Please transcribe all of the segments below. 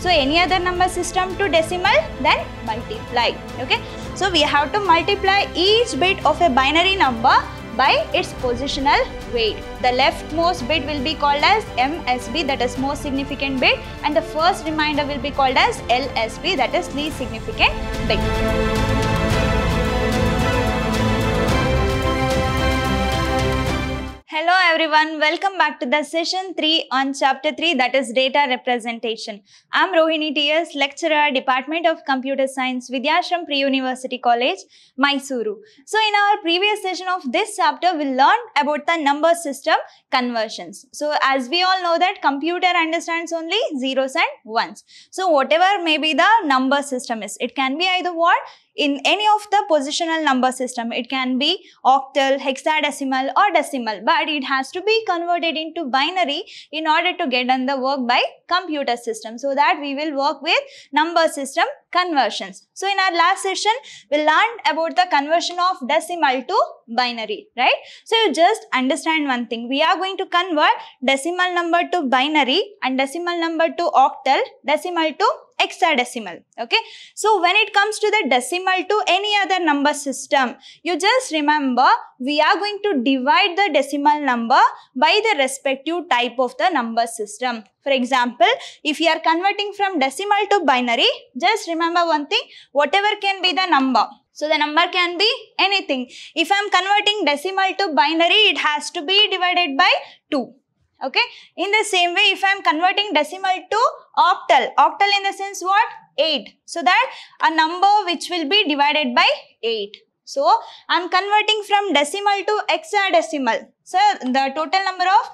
So any other number system to decimal then multiply. Okay. So we have to multiply each bit of a binary number by its positional weight. The leftmost bit will be called as MSB that is most significant bit and the first reminder will be called as LSB that is least significant bit. Hello everyone, welcome back to the session 3 on chapter 3 that is data representation. I am Rohini T.S. lecturer, Department of Computer Science, Vidyashram Pre-University College, Mysuru. So in our previous session of this chapter, we learned about the number system conversions. So as we all know that computer understands only zeros and ones. So whatever may be the number system is, it can be either what? in any of the positional number system. It can be octal, hexadecimal or decimal but it has to be converted into binary in order to get done the work by computer system. So that we will work with number system conversions. So in our last session, we learned about the conversion of decimal to binary, right? So you just understand one thing. We are going to convert decimal number to binary and decimal number to octal, decimal to hexadecimal okay so when it comes to the decimal to any other number system you just remember we are going to divide the decimal number by the respective type of the number system for example if you are converting from decimal to binary just remember one thing whatever can be the number so the number can be anything. If I am converting decimal to binary, it has to be divided by 2. Okay. In the same way, if I am converting decimal to octal, octal in the sense what? 8. So that a number which will be divided by 8. So I am converting from decimal to hexadecimal. So the total number of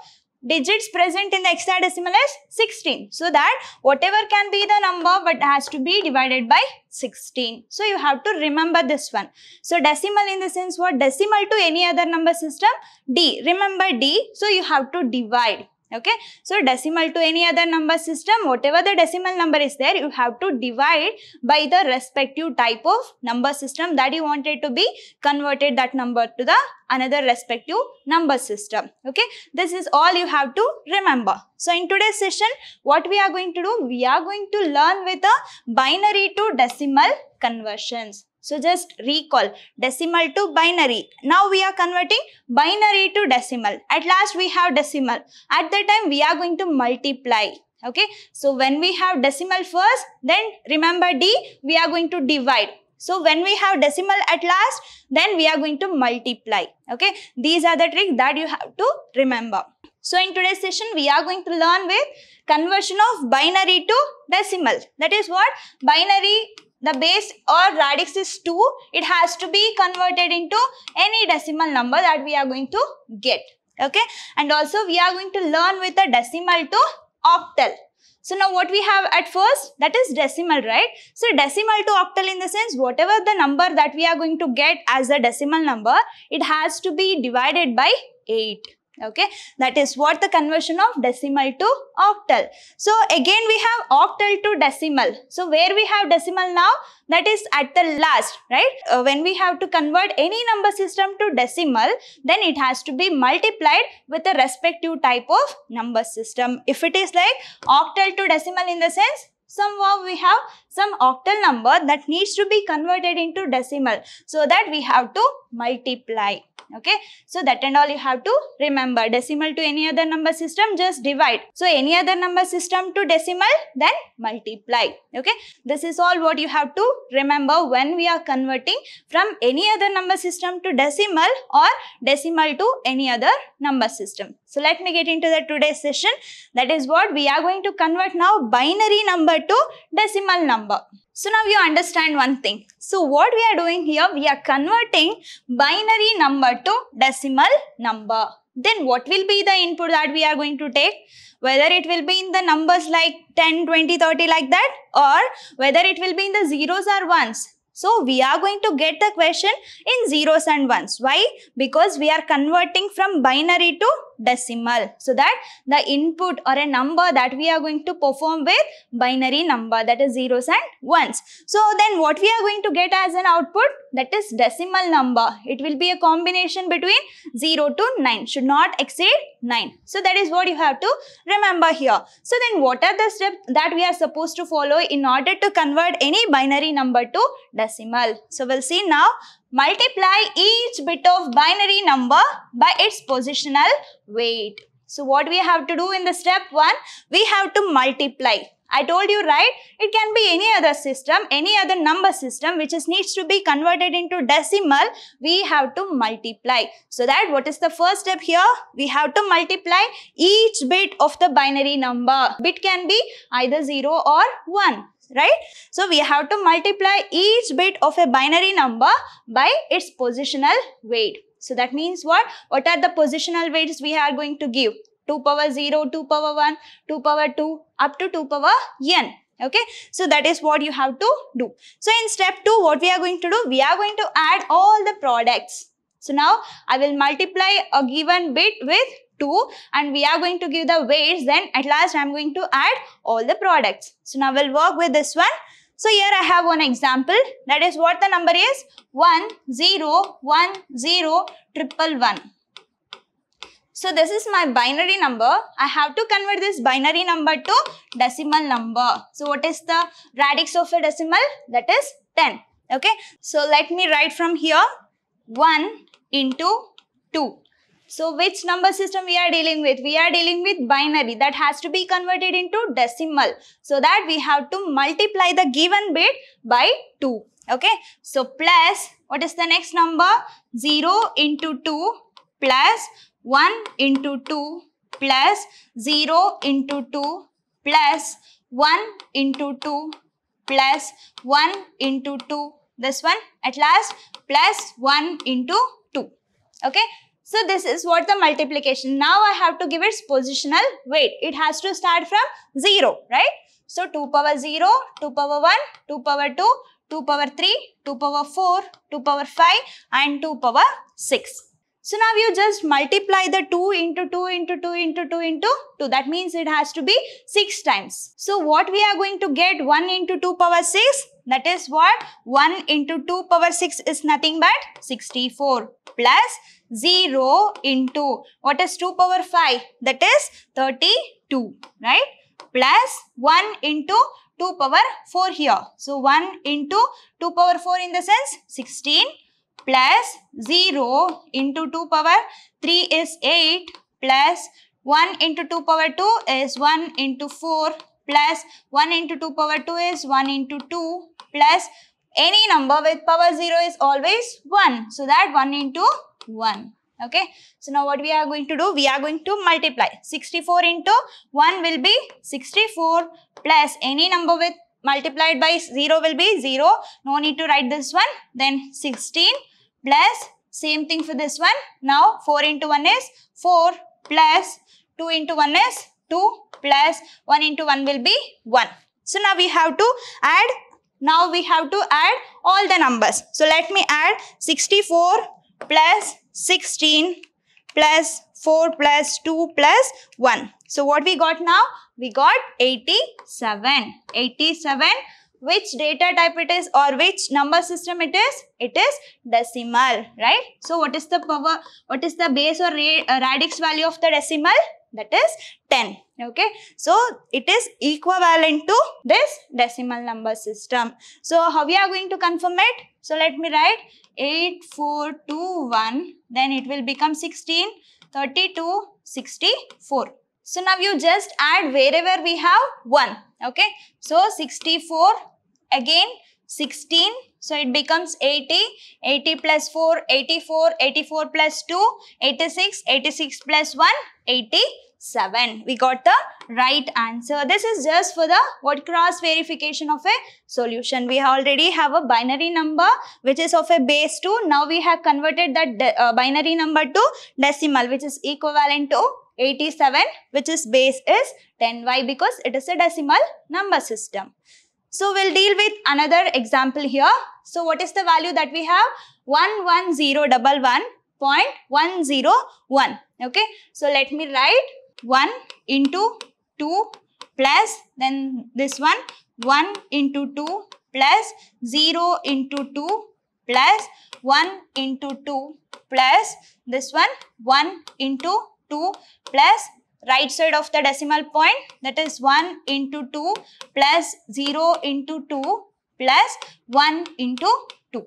digits present in the hexadecimal is 16. So that whatever can be the number but has to be divided by 16. So you have to remember this one. So decimal in the sense what decimal to any other number system? D. Remember D. So you have to divide okay so decimal to any other number system whatever the decimal number is there you have to divide by the respective type of number system that you wanted to be converted that number to the another respective number system okay this is all you have to remember so in today's session what we are going to do we are going to learn with the binary to decimal conversions so just recall decimal to binary. Now we are converting binary to decimal. At last we have decimal. At that time we are going to multiply. Okay. So when we have decimal first, then remember D, we are going to divide. So when we have decimal at last, then we are going to multiply. Okay. These are the tricks that you have to remember. So in today's session, we are going to learn with conversion of binary to decimal. That is what binary the base or radix is 2, it has to be converted into any decimal number that we are going to get. Okay. And also we are going to learn with the decimal to octal. So now what we have at first that is decimal right. So decimal to octal in the sense whatever the number that we are going to get as a decimal number it has to be divided by 8 okay that is what the conversion of decimal to octal so again we have octal to decimal so where we have decimal now that is at the last right uh, when we have to convert any number system to decimal then it has to be multiplied with the respective type of number system if it is like octal to decimal in the sense somehow we have some octal number that needs to be converted into decimal so that we have to multiply okay so that and all you have to remember decimal to any other number system just divide so any other number system to decimal then multiply okay this is all what you have to remember when we are converting from any other number system to decimal or decimal to any other number system so let me get into the today's session that is what we are going to convert now binary number to decimal number so now you understand one thing. So what we are doing here, we are converting binary number to decimal number. Then what will be the input that we are going to take? Whether it will be in the numbers like 10, 20, 30 like that or whether it will be in the zeros or ones. So we are going to get the question in zeros and ones. Why? Because we are converting from binary to decimal. So that the input or a number that we are going to perform with binary number that is zeros and ones. So then what we are going to get as an output that is decimal number. It will be a combination between 0 to 9 should not exceed 9. So that is what you have to remember here. So then what are the steps that we are supposed to follow in order to convert any binary number to decimal? So we'll see now multiply each bit of binary number by its positional weight. So what we have to do in the step 1, we have to multiply. I told you right, it can be any other system, any other number system which is needs to be converted into decimal, we have to multiply. So that what is the first step here? We have to multiply each bit of the binary number. Bit can be either 0 or 1 right? So we have to multiply each bit of a binary number by its positional weight. So that means what? What are the positional weights we are going to give? 2 power 0, 2 power 1, 2 power 2 up to 2 power n. Okay, so that is what you have to do. So in step 2, what we are going to do? We are going to add all the products. So now I will multiply a given bit with 2 and we are going to give the weights. Then at last I am going to add all the products. So now we'll work with this one. So here I have one example. That is what the number is 1, 0, 1, 0, triple 1. So this is my binary number. I have to convert this binary number to decimal number. So what is the radix of a decimal? That is 10. Okay. So let me write from here 1 into 2. So which number system we are dealing with? We are dealing with binary that has to be converted into decimal. So that we have to multiply the given bit by 2. Okay. So plus what is the next number? 0 into 2 plus 1 into 2 plus 0 into 2 plus 1 into 2 plus 1 into 2 this one at last plus 1 into 2 okay so this is what the multiplication now i have to give its positional weight it has to start from 0 right so 2 power 0 2 power 1 2 power 2 2 power 3 2 power 4 2 power 5 and 2 power 6 so now you just multiply the 2 into 2 into 2 into 2 into 2. That means it has to be 6 times. So what we are going to get 1 into 2 power 6? That is what? 1 into 2 power 6 is nothing but 64 plus 0 into what is 2 power 5? That is 32, right? Plus 1 into 2 power 4 here. So 1 into 2 power 4 in the sense 16 plus 0 into 2 power 3 is 8 plus 1 into 2 power 2 is 1 into 4 plus 1 into 2 power 2 is 1 into 2 plus any number with power 0 is always 1. So that 1 into 1 okay so now what we are going to do we are going to multiply 64 into 1 will be 64 plus any number with multiplied by 0 will be 0 no need to write this one then 16 plus same thing for this one. Now 4 into 1 is 4 plus 2 into 1 is 2 plus 1 into 1 will be 1. So now we have to add, now we have to add all the numbers. So let me add 64 plus 16 plus 4 plus 2 plus 1. So what we got now? We got 87. 87 which data type it is or which number system it is? It is decimal, right? So what is the power, what is the base or uh, radix value of the decimal? That is 10, okay? So it is equivalent to this decimal number system. So how we are going to confirm it? So let me write 8421, then it will become 16, 32, 64. So now you just add wherever we have 1. Okay. So 64 again 16. So it becomes 80, 80 plus 4, 84, 84 plus 2, 86, 86 plus 1, 87. We got the right answer. This is just for the what cross verification of a solution. We already have a binary number which is of a base 2. Now we have converted that uh, binary number to decimal which is equivalent to 87 which is base is 10. Why? Because it is a decimal number system. So we'll deal with another example here. So what is the value that we have? One one zero double one point one zero one. Okay. So let me write 1 into 2 plus then this one 1 into 2 plus 0 into 2 plus 1 into 2 plus this one 1 into 2 plus right side of the decimal point that is 1 into 2 plus 0 into 2 plus 1 into 2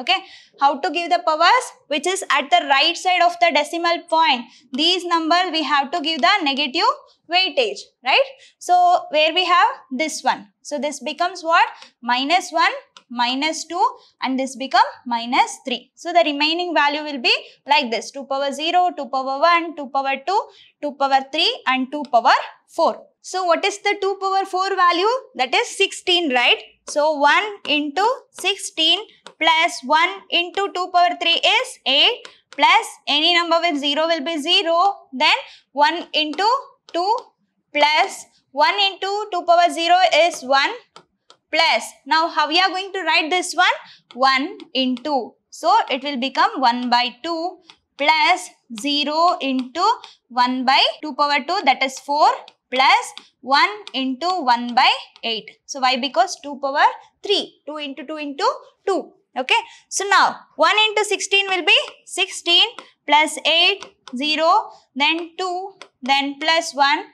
okay how to give the powers which is at the right side of the decimal point these numbers we have to give the negative weightage right so where we have this one so this becomes what minus 1 minus 2 and this become minus 3 so the remaining value will be like this 2 power 0 2 power 1 2 power 2 2 power 3 and 2 power 4 so what is the 2 power 4 value that is 16 right so 1 into 16 plus 1 into 2 power 3 is 8 plus any number with 0 will be 0. Then 1 into 2 plus 1 into 2 power 0 is 1 plus. Now how we are going to write this one? 1 into. So it will become 1 by 2 plus 0 into 1 by 2 power 2 that is 4 plus 1 into 1 by 8. So, why? Because 2 power 3. 2 into 2 into 2. Okay. So, now 1 into 16 will be 16 plus 8, 0, then 2, then plus 1.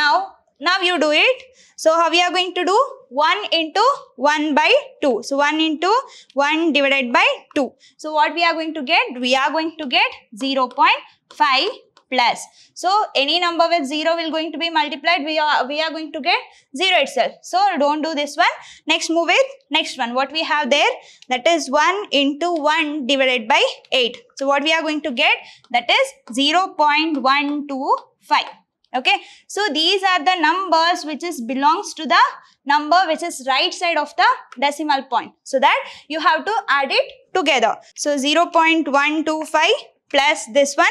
Now, now you do it. So, how we are going to do? 1 into 1 by 2. So, 1 into 1 divided by 2. So, what we are going to get? We are going to get 0.5 plus. So any number with 0 will going to be multiplied. We are, we are going to get 0 itself. So don't do this one. Next move with next one. What we have there that is 1 into 1 divided by 8. So what we are going to get that is 0 0.125. Okay. So these are the numbers which is belongs to the number which is right side of the decimal point. So that you have to add it together. So 0 0.125 plus this one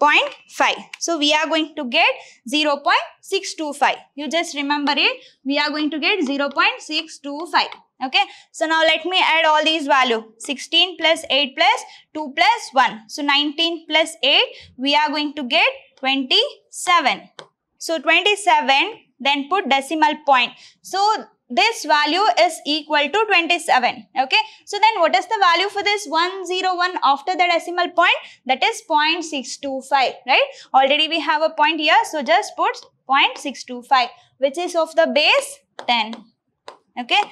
0.5. So we are going to get 0.625. You just remember it. We are going to get 0.625. Okay. So now let me add all these value. 16 plus 8 plus 2 plus 1. So 19 plus 8 we are going to get 27. So 27 then put decimal point. So this value is equal to 27 okay so then what is the value for this 101 after the decimal point that is 0.625 right already we have a point here so just put 0.625 which is of the base 10 okay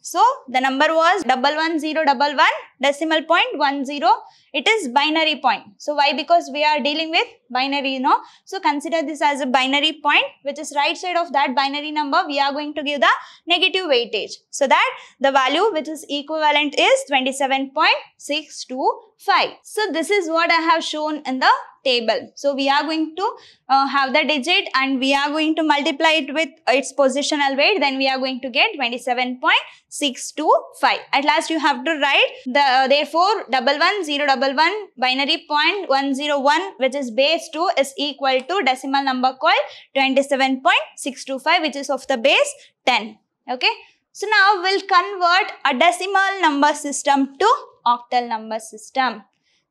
so the number was double one zero double one decimal point one zero it is binary point. So why? Because we are dealing with binary, you know. So consider this as a binary point which is right side of that binary number. We are going to give the negative weightage. So that the value which is equivalent is 27.625. So this is what I have shown in the table. So we are going to uh, have the digit and we are going to multiply it with its positional weight. Then we are going to get 27.625. At last you have to write the uh, therefore double one zero double double one binary point one zero one which is base 2 is equal to decimal number called 27.625 which is of the base 10. Okay. So now we'll convert a decimal number system to octal number system.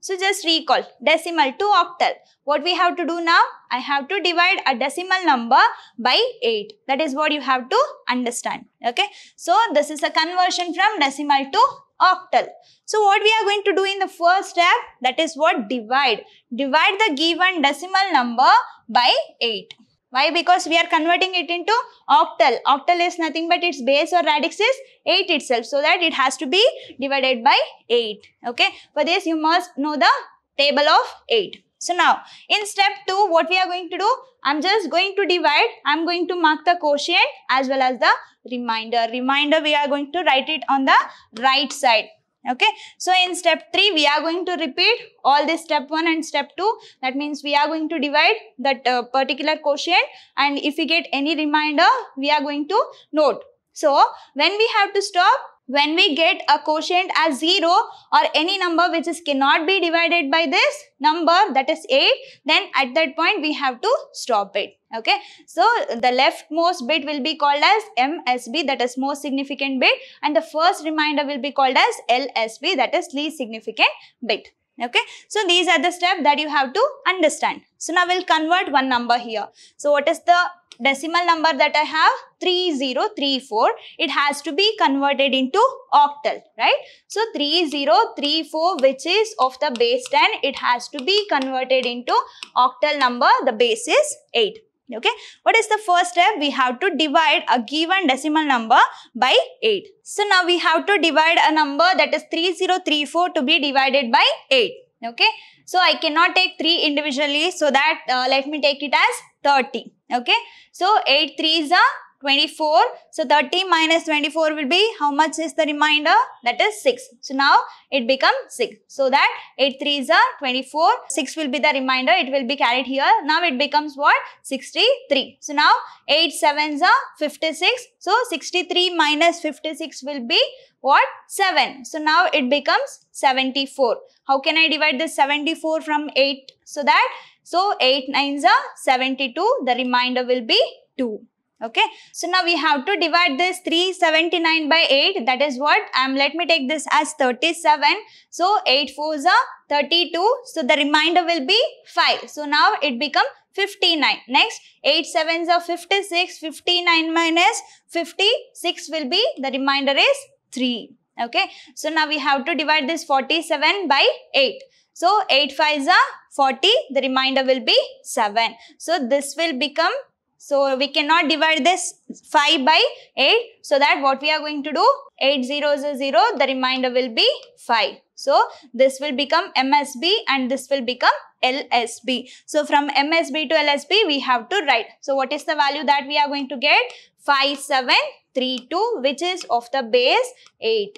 So just recall decimal to octal. What we have to do now? I have to divide a decimal number by 8. That is what you have to understand. Okay. So this is a conversion from decimal to octal. So what we are going to do in the first step that is what divide. Divide the given decimal number by 8. Why? Because we are converting it into octal. Octal is nothing but its base or radix is 8 itself. So that it has to be divided by 8. Okay. For this you must know the table of 8. So now in step 2 what we are going to do I'm just going to divide I'm going to mark the quotient as well as the reminder. Reminder, we are going to write it on the right side. Okay. So in step 3 we are going to repeat all this step 1 and step 2 that means we are going to divide that uh, particular quotient and if we get any reminder, we are going to note. So when we have to stop when we get a quotient as 0 or any number which is cannot be divided by this number that is 8 then at that point we have to stop it okay so the leftmost bit will be called as msb that is most significant bit and the first reminder will be called as lsb that is least significant bit Okay, so these are the steps that you have to understand. So now we'll convert one number here. So what is the decimal number that I have 3034 it has to be converted into octal right so 3034 which is of the base 10 it has to be converted into octal number the base is 8 Okay, what is the first step? We have to divide a given decimal number by 8. So now we have to divide a number that is 3034 to be divided by 8. Okay, so I cannot take 3 individually so that uh, let me take it as 30. Okay, so 8 is are 24. So 30 minus 24 will be how much is the remainder? That is 6. So now it becomes 6. So that 8 3 is a 24. 6 will be the remainder. It will be carried here. Now it becomes what? 63. So now 8 7 is a 56. So 63 minus 56 will be what? 7. So now it becomes 74. How can I divide this 74 from 8? So that, so 8 9s are 72. The remainder will be 2 okay so now we have to divide this 379 by 8 that is what I'm. Um, let me take this as 37 so 8 fours are 32 so the remainder will be 5 so now it become 59 next 8 sevens are 56 59 minus 56 will be the remainder is 3 okay so now we have to divide this 47 by 8 so 8 fives are 40 the remainder will be 7 so this will become so we cannot divide this 5 by 8. So that what we are going to do, 8 0 is 0, the remainder will be 5. So this will become MSB and this will become LSB. So from MSB to LSB, we have to write. So what is the value that we are going to get? 5732, which is of the base 8.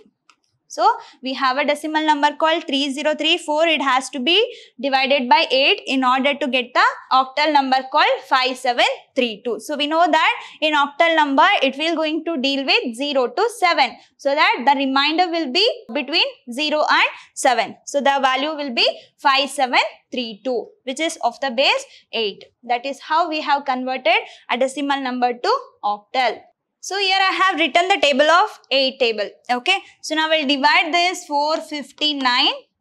So, we have a decimal number called 3034. It has to be divided by 8 in order to get the octal number called 5732. So, we know that in octal number, it will going to deal with 0 to 7. So, that the remainder will be between 0 and 7. So, the value will be 5732 which is of the base 8. That is how we have converted a decimal number to octal. So here I have written the table of 8 table. Okay. So now we'll divide this 459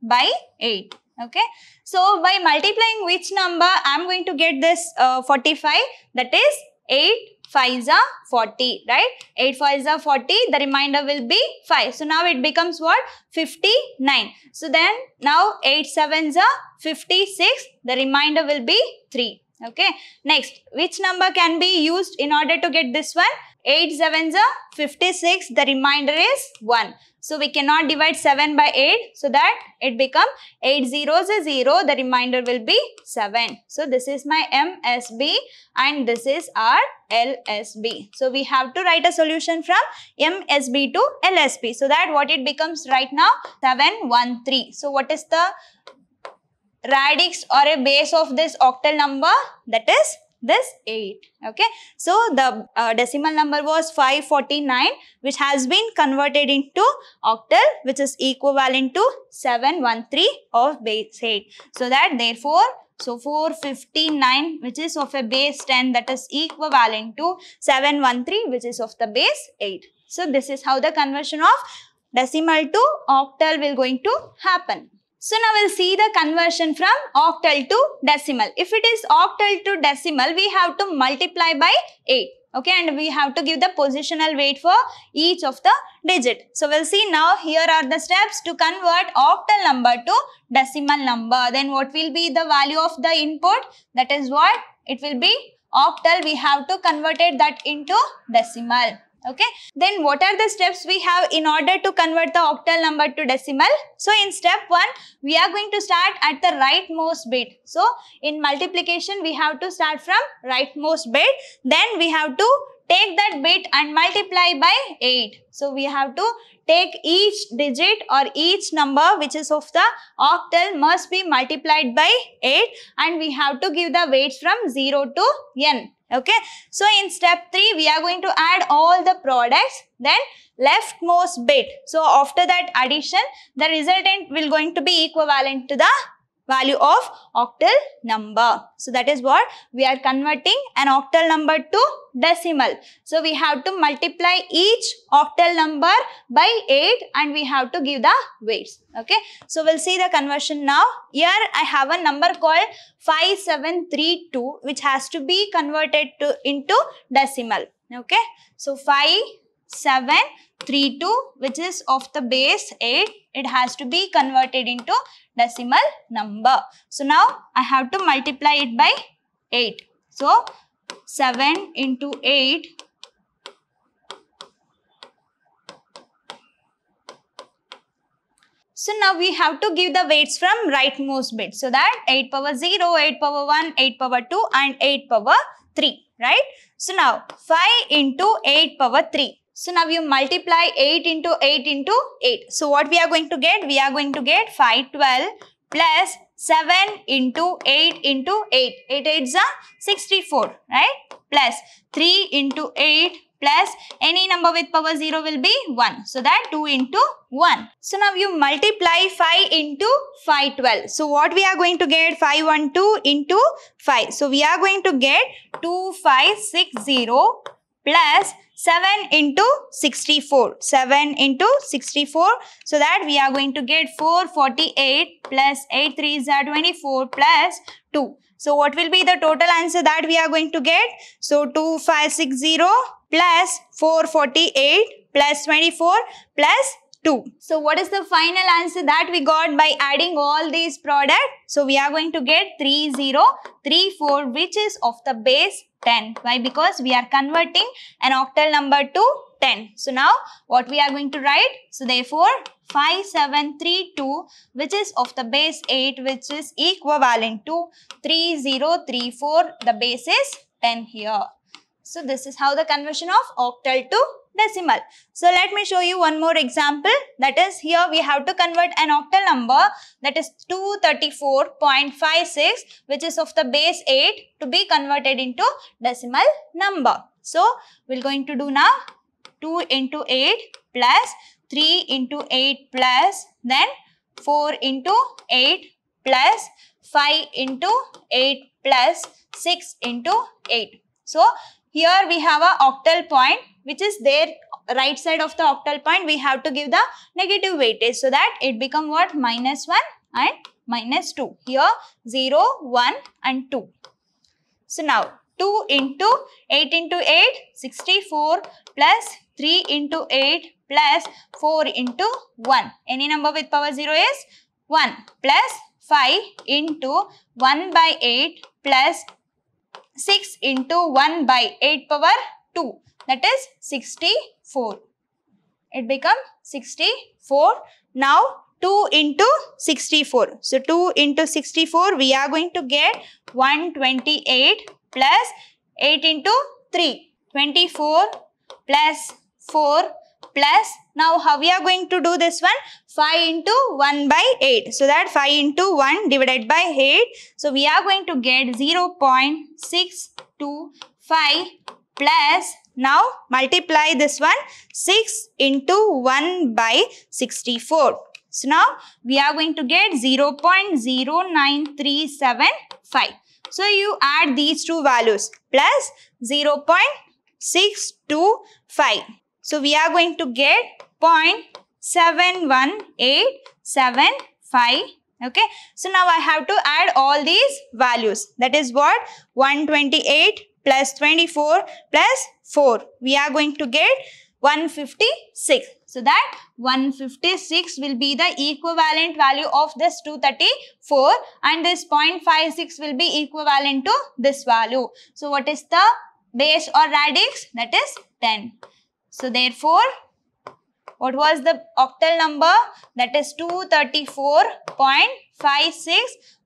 by 8. Okay. So by multiplying which number I'm going to get this uh, 45 that is 8 5 is a 40, right? 8 5 is a 40, the remainder will be 5. So now it becomes what? 59. So then now 8 7 is a 56, the remainder will be 3. Okay. Next, which number can be used in order to get this one? 8 7 56. The remainder is 1. So, we cannot divide 7 by 8. So, that it become 8 zeros is 0. The remainder will be 7. So, this is my MSB and this is our LSB. So, we have to write a solution from MSB to LSB. So, that what it becomes right now? 7 1 3. So, what is the radix or a base of this octal number that is this 8 okay so the uh, decimal number was 549 which has been converted into octal which is equivalent to 713 of base 8 so that therefore so 459 which is of a base 10 that is equivalent to 713 which is of the base 8 so this is how the conversion of decimal to octal will going to happen so now we'll see the conversion from octal to decimal. If it is octal to decimal, we have to multiply by 8. Okay, and we have to give the positional weight for each of the digit. So we'll see now here are the steps to convert octal number to decimal number. Then what will be the value of the input? That is what? It will be octal. We have to convert it that into decimal okay then what are the steps we have in order to convert the octal number to decimal so in step one we are going to start at the rightmost bit so in multiplication we have to start from rightmost bit then we have to take that bit and multiply by 8 so we have to take each digit or each number which is of the octal must be multiplied by 8 and we have to give the weights from 0 to n okay so in step 3 we are going to add all the products then leftmost bit so after that addition the resultant will going to be equivalent to the value of octal number. So that is what we are converting an octal number to decimal. So we have to multiply each octal number by 8 and we have to give the weights. Okay. So we'll see the conversion now. Here I have a number called 5732 which has to be converted to into decimal. Okay. So 5732 which is of the base 8 it has to be converted into decimal number. So now I have to multiply it by 8. So 7 into 8 So now we have to give the weights from rightmost bit. So that 8 power 0, 8 power 1, 8 power 2 and 8 power 3, right? So now 5 into 8 power 3. So now you multiply 8 into 8 into 8. So what we are going to get? We are going to get 5, 12 plus 7 into 8 into 8. 8 8 is 64, right? Plus 3 into 8 plus any number with power 0 will be 1. So that 2 into 1. So now you multiply 5 into 5 12. So what we are going to get 5 1 2 into 5. So we are going to get 2 5 6 0 plus 7 into 64. 7 into 64. So that we are going to get 448 plus 8 3 is 24 plus 2. So what will be the total answer that we are going to get? So 2560 plus 448 plus 24 plus 2. So what is the final answer that we got by adding all these products? So we are going to get 3034 which is of the base 10. Why? Because we are converting an octal number to 10. So now what we are going to write? So therefore 5732 which is of the base 8 which is equivalent to 3034. The base is 10 here. So this is how the conversion of octal to decimal. So let me show you one more example. That is here we have to convert an octal number that is 234.56 which is of the base 8 to be converted into decimal number. So we're going to do now 2 into 8 plus 3 into 8 plus then 4 into 8 plus 5 into 8 plus 6 into 8. So here we have a octal point which is their right side of the octal point, we have to give the negative weightage so that it become what? Minus 1 and minus 2. Here 0, 1 and 2. So now 2 into 8 into 8, 64 plus 3 into 8 plus 4 into 1. Any number with power 0 is 1 plus 5 into 1 by 8 plus 6 into 1 by 8 power 2 that is 64. It become 64. Now 2 into 64. So 2 into 64 we are going to get 128 plus 8 into 3. 24 plus 4 plus now how we are going to do this one 5 into 1 by 8 so that 5 into 1 divided by 8 so we are going to get 0 0.625 plus now multiply this one 6 into 1 by 64. So now we are going to get 0 0.09375. So you add these two values plus 0 0.625. So we are going to get 0.71875 okay so now i have to add all these values that is what 128 plus 24 plus 4. We are going to get 156. So that 156 will be the equivalent value of this 234 and this 0.56 will be equivalent to this value. So what is the base or radix? That is 10. So therefore, what was the octal number? That is 234.56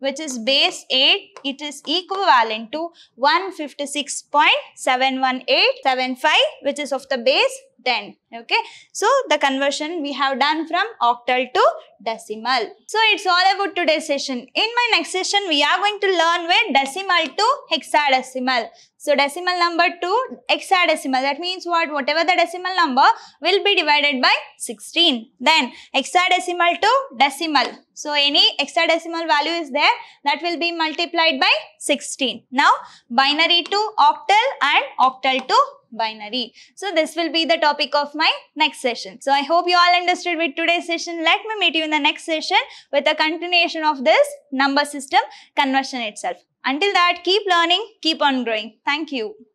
which is base 8, it is equivalent to 156.71875 which is of the base 10. Okay. So, the conversion we have done from octal to decimal. So, it's all about today's session. In my next session, we are going to learn where decimal to hexadecimal. So, decimal number to hexadecimal. That means what? Whatever the decimal number will be divided by 16. Then, hexadecimal to decimal. So, any hexadecimal value is there that will be multiplied by 16. Now, binary to octal and octal to binary. So, this will be the topic of my next session. So, I hope you all understood with today's session. Let me meet you in the next session with a continuation of this number system conversion itself. Until that, keep learning, keep on growing. Thank you.